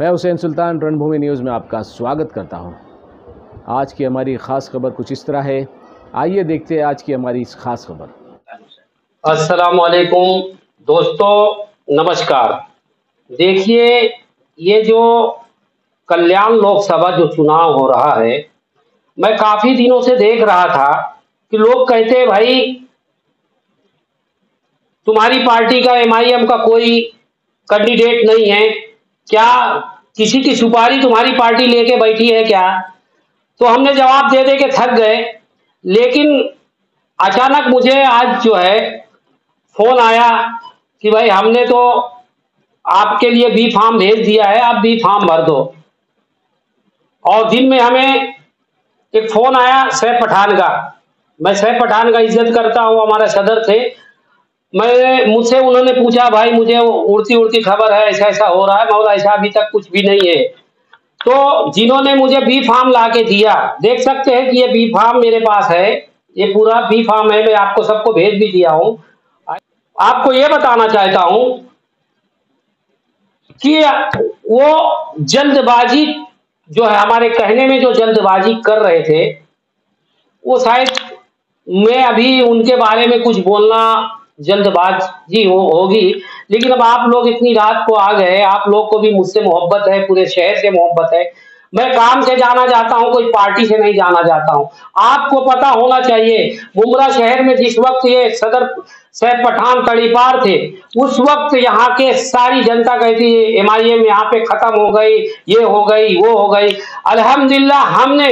मैं हुसैन सुल्तान रणभूमि न्यूज़ में आपका स्वागत करता हूं। आज की हमारी ख़ास खबर कुछ इस तरह है आइए देखते हैं आज की हमारी इस ख़ास खबर अस्सलाम वालेकुम दोस्तों नमस्कार देखिए ये जो कल्याण लोकसभा जो चुनाव हो रहा है मैं काफ़ी दिनों से देख रहा था कि लोग कहते हैं भाई तुम्हारी पार्टी का एमआईएम का कोई कैंडिडेट नहीं है क्या किसी की सुपारी तुम्हारी पार्टी लेके बैठी है क्या तो हमने जवाब दे दे के थक गए लेकिन अचानक मुझे आज जो है फोन आया कि भाई हमने तो आपके लिए बी फार्म भेज दिया है आप बी फार्म भर दो और दिन में हमें एक फोन आया सैफ पठान का मैं सैफ पठान का इज्जत करता हूँ हमारे सदर थे मैं मुझसे उन्होंने पूछा भाई मुझे उड़ती उड़ती खबर है ऐसा ऐसा हो रहा है मौला ऐसा अभी तक कुछ भी नहीं है तो जिन्होंने मुझे बी फार्म ला के दिया देख सकते हैं कि ये बी फार्म मेरे पास है ये पूरा बी फार्म है मैं आपको सबको भेज भी दिया हूँ आपको ये बताना चाहता हूँ कि वो जल्दबाजी जो है हमारे कहने में जो जल्दबाजी कर रहे थे वो शायद मैं अभी उनके बारे में कुछ बोलना जल्दबाजी वो होगी लेकिन अब आप लोग इतनी रात को आ गए आप लोग को भी मुझसे मोहब्बत है पूरे शहर से मोहब्बत है मैं काम से जाना चाहता हूँ कोई पार्टी से नहीं जाना चाहता हूँ आपको पता होना चाहिए मुमरा शहर में जिस वक्त ये सदर सह पठान तड़ीपार थे उस वक्त यहाँ के सारी जनता कहती है एम आई एम यहाँ पे खत्म हो गई ये हो गई वो हो गई अलहमदिल्ला हमने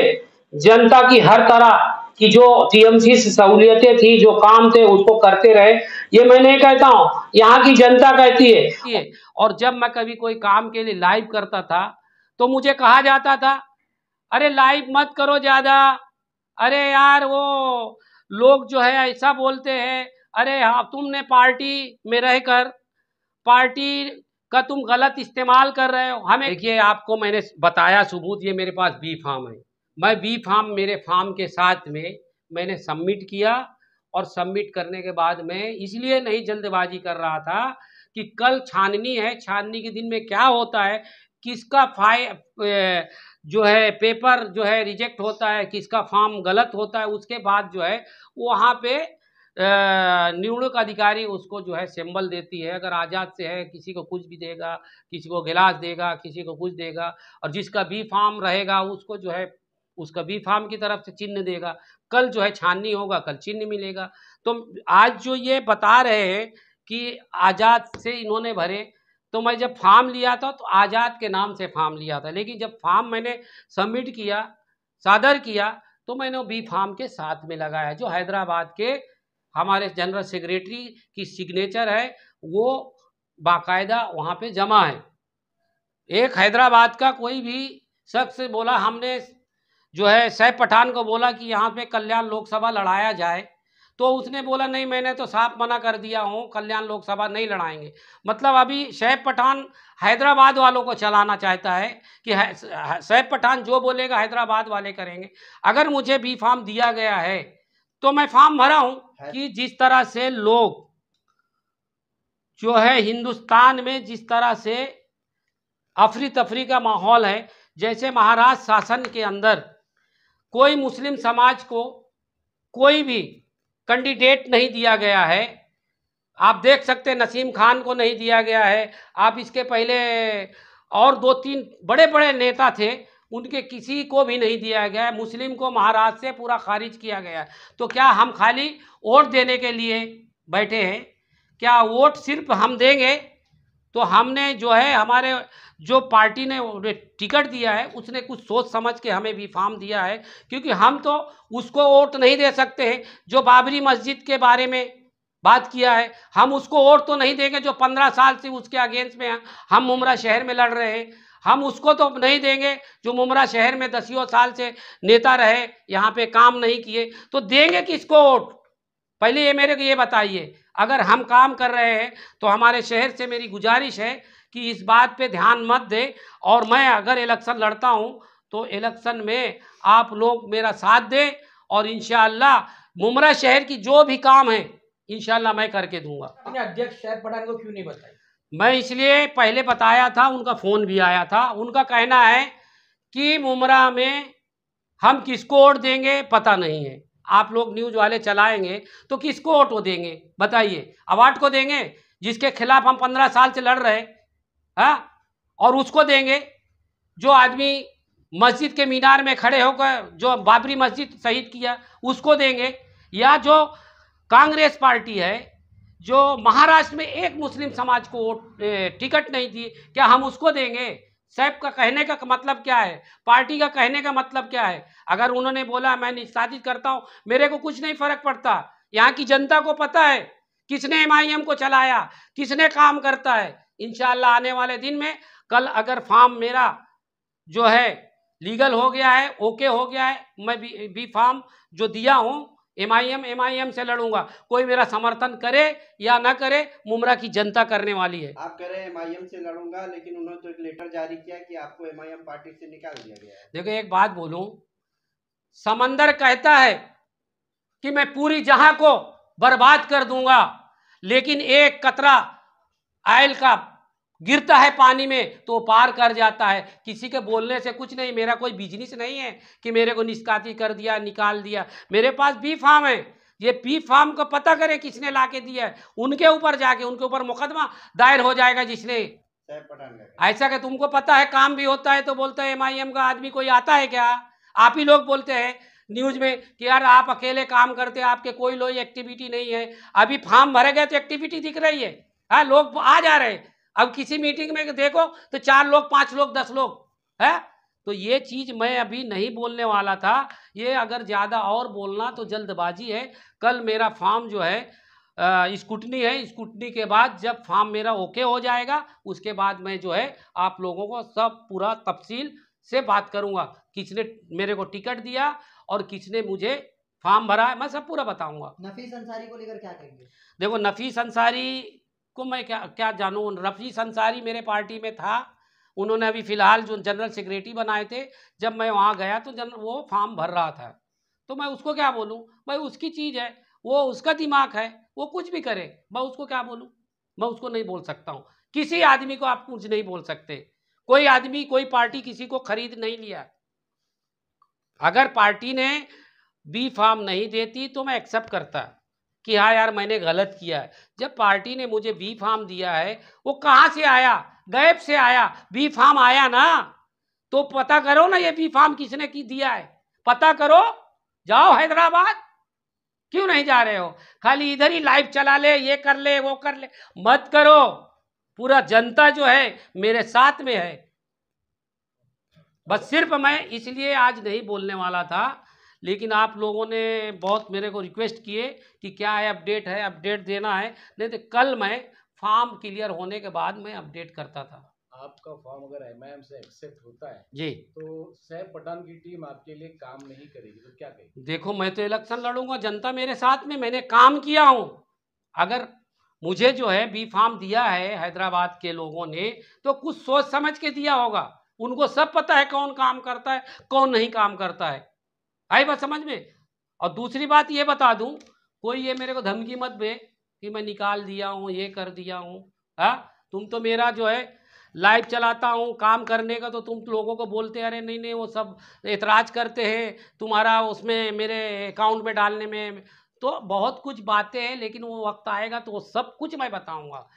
जनता की हर तरह कि जो टीएमसी से सहूलियतें थी जो काम थे उसको करते रहे ये मैं नहीं कहता हूँ यहाँ की जनता कहती है और जब मैं कभी कोई काम के लिए लाइव करता था तो मुझे कहा जाता था अरे लाइव मत करो ज्यादा अरे यार वो लोग जो है ऐसा बोलते हैं अरे हाँ तुमने पार्टी में रहकर पार्टी का तुम गलत इस्तेमाल कर रहे हो हमें देखिए आपको मैंने बताया सबूत ये मेरे पास बी फार्म है मैं बी फार्म मेरे फार्म के साथ में मैंने सबमिट किया और सबमिट करने के बाद मैं इसलिए नहीं जल्दबाजी कर रहा था कि कल छाननी है छाननी के दिन में क्या होता है किसका फाइ जो है पेपर जो है रिजेक्ट होता है किसका फॉर्म गलत होता है उसके बाद जो है वहाँ पे निवणुक अधिकारी उसको जो है सिंबल देती है अगर आज़ाद से है किसी को कुछ भी देगा किसी को गिलास देगा किसी को कुछ देगा और जिसका भी फॉर्म रहेगा उसको जो है उसका बी फार्म की तरफ से चिन्ह देगा कल जो है छाननी होगा कल चिन्ह मिलेगा तो आज जो ये बता रहे हैं कि आज़ाद से इन्होंने भरे तो मैं जब फार्म लिया था तो आज़ाद के नाम से फार्म लिया था लेकिन जब फार्म मैंने सबमिट किया सादर किया तो मैंने बी फार्म के साथ में लगाया जो हैदराबाद के हमारे जनरल सेक्रेटरी की सिग्नेचर है वो बाकायदा वहाँ पे जमा है एक हैदराबाद का कोई भी शख्स बोला हमने जो है सह पठान को बोला कि यहाँ पे कल्याण लोकसभा लड़ाया जाए तो उसने बोला नहीं मैंने तो साफ मना कर दिया हूँ कल्याण लोकसभा नहीं लड़ाएंगे मतलब अभी शैब पठान हैदराबाद वालों को चलाना चाहता है कि शैब पठान जो बोलेगा हैदराबाद वाले करेंगे अगर मुझे बी फार्म दिया गया है तो मैं फार्म भरा हूँ कि जिस तरह से लोग जो है हिंदुस्तान में जिस तरह से अफरी तफरी का माहौल है जैसे महाराष्ट्र शासन के अंदर कोई मुस्लिम समाज को कोई भी कैंडिडेट नहीं दिया गया है आप देख सकते हैं नसीम खान को नहीं दिया गया है आप इसके पहले और दो तीन बड़े बड़े नेता थे उनके किसी को भी नहीं दिया गया है मुस्लिम को महाराष्ट्र से पूरा खारिज किया गया है तो क्या हम खाली वोट देने के लिए बैठे हैं क्या वोट सिर्फ हम देंगे तो हमने जो है हमारे जो पार्टी ने टिकट दिया है उसने कुछ सोच समझ के हमें भी फॉर्म दिया है क्योंकि हम तो उसको वोट नहीं दे सकते हैं जो बाबरी मस्जिद के बारे में बात किया है हम उसको वोट तो नहीं देंगे जो पंद्रह साल से उसके अगेंस्ट में हम मुमरा शहर में लड़ रहे हैं हम उसको तो नहीं देंगे जो मुमरा शहर में दसियों साल से नेता रहे यहाँ पे काम नहीं किए तो देंगे किसको वोट पहले ये मेरे को ये बताइए अगर हम काम कर रहे हैं तो हमारे शहर से मेरी गुजारिश है कि इस बात पे ध्यान मत दे और मैं अगर इलेक्शन लड़ता हूँ तो इलेक्शन में आप लोग मेरा साथ दें और इन मुमरा शहर की जो भी काम है इन मैं करके दूंगा अपने अध्यक्ष शहर पठान को क्यों नहीं बताया मैं इसलिए पहले बताया था उनका फ़ोन भी आया था उनका कहना है कि मुमरा में हम किसको वोट देंगे पता नहीं है आप लोग न्यूज वाले चलाएंगे तो किसको वोट देंगे बताइए अवार्ड को देंगे जिसके खिलाफ हम पंद्रह साल से लड़ रहे हैं हाँ? और उसको देंगे जो आदमी मस्जिद के मीनार में खड़े होकर जो बाबरी मस्जिद शहीद किया उसको देंगे या जो कांग्रेस पार्टी है जो महाराष्ट्र में एक मुस्लिम समाज को टिकट नहीं थी क्या हम उसको देंगे सैफ का कहने का मतलब क्या है पार्टी का कहने का मतलब क्या है अगर उन्होंने बोला मैं साजिश करता हूँ मेरे को कुछ नहीं फर्क पड़ता यहाँ की जनता को पता है किसने एम को चलाया किसने काम करता है इनशाला आने वाले दिन में कल अगर फार्म मेरा जो है लीगल हो गया है ओके हो गया है मैं भी, भी फार्म जो दिया हूँ एमआईएम एमआईएम से लड़ूंगा कोई मेरा समर्थन करे या ना करे मुमरा की जनता करने वाली है आप कह रहे से लड़ूंगा लेकिन उन्होंने तो एक लेटर जारी किया कि आपको एम आई एम पार्टी से निकाल दिया गया है देखो एक बात बोलूं समंदर कहता है कि मैं पूरी जहां को बर्बाद कर दूंगा लेकिन एक कतरा आयल का गिरता है पानी में तो पार कर जाता है किसी के बोलने से कुछ नहीं मेरा कोई बिजनेस नहीं है कि मेरे को निष्काती कर दिया निकाल दिया मेरे पास बी फार्म है ये पी फार्म को पता करें किसने ला के दिया है उनके ऊपर जाके उनके ऊपर मुकदमा दायर हो जाएगा जिसने ऐसा कि तुमको पता है काम भी होता है तो बोलते हैं एम का आदमी कोई आता है क्या आप ही लोग बोलते हैं न्यूज में कि यार आप अकेले काम करते हैं आपके कोई लोई एक्टिविटी नहीं है अभी फार्म भरे गए तो एक्टिविटी दिख रही है हाँ लोग आ जा रहे हैं अब किसी मीटिंग में देखो तो चार लोग पांच लोग दस लोग है तो ये चीज़ मैं अभी नहीं बोलने वाला था ये अगर ज़्यादा और बोलना तो जल्दबाजी है कल मेरा फॉर्म जो है स्कूटनी है स्कूटनी के बाद जब फॉर्म मेरा ओके हो जाएगा उसके बाद मैं जो है आप लोगों को सब पूरा तफसील से बात करूंगा किसने मेरे को टिकट दिया और किसने मुझे फॉर्म भरा है मैं सब पूरा बताऊंगा नफीस अंसारी को लेकर क्या कहेंगे देखो नफीस अंसारी को मैं क्या क्या जानूँ रफ़ी संसारी मेरे पार्टी में था उन्होंने अभी फ़िलहाल जो जनरल सेक्रेटरी बनाए थे जब मैं वहाँ गया तो जनरल वो फॉर्म भर रहा था तो मैं उसको क्या बोलूँ भाई उसकी चीज़ है वो उसका दिमाग है वो कुछ भी करे मैं उसको क्या बोलूँ मैं उसको नहीं बोल सकता हूँ किसी आदमी को आप कुछ नहीं बोल सकते कोई आदमी कोई पार्टी किसी को खरीद नहीं लिया अगर पार्टी ने बी फॉर्म नहीं देती तो मैं एक्सेप्ट करता कि हाँ यार मैंने गलत किया है जब पार्टी ने मुझे बी फार्म दिया है वो कहाँ से आया गैप से आया बी फार्म आया ना तो पता करो ना ये बी फार्म किसने की दिया है पता करो जाओ हैदराबाद क्यों नहीं जा रहे हो खाली इधर ही लाइफ चला ले ये कर ले वो कर ले मत करो पूरा जनता जो है मेरे साथ में है बस सिर्फ मैं इसलिए आज नहीं बोलने वाला था लेकिन आप लोगों ने बहुत मेरे को रिक्वेस्ट किए कि क्या है अपडेट है अपडेट देना है नहीं तो कल मैं फॉर्म क्लियर होने के बाद मैं अपडेट करता था आपका फॉर्म अगर एम से एक्सेप्ट होता है जी तो सह पठान की टीम आपके लिए काम नहीं करेगी तो क्या करेगी देखो मैं तो इलेक्शन लड़ूंगा जनता मेरे साथ में मैंने काम किया हूँ अगर मुझे जो है बी फार्म दिया है हैदराबाद के लोगों ने तो कुछ सोच समझ के दिया होगा उनको सब पता है कौन काम करता है कौन नहीं काम करता है आई बात समझ में और दूसरी बात ये बता दूं कोई ये मेरे को धमकी मत दे कि मैं निकाल दिया हूँ ये कर दिया हूँ हाँ तुम तो मेरा जो है लाइव चलाता हूँ काम करने का तो तुम लोगों को बोलते अरे नहीं नहीं वो सब एतराज़ करते हैं तुम्हारा उसमें मेरे अकाउंट में डालने में तो बहुत कुछ बातें हैं लेकिन वो वक्त आएगा तो वो सब कुछ मैं बताऊँगा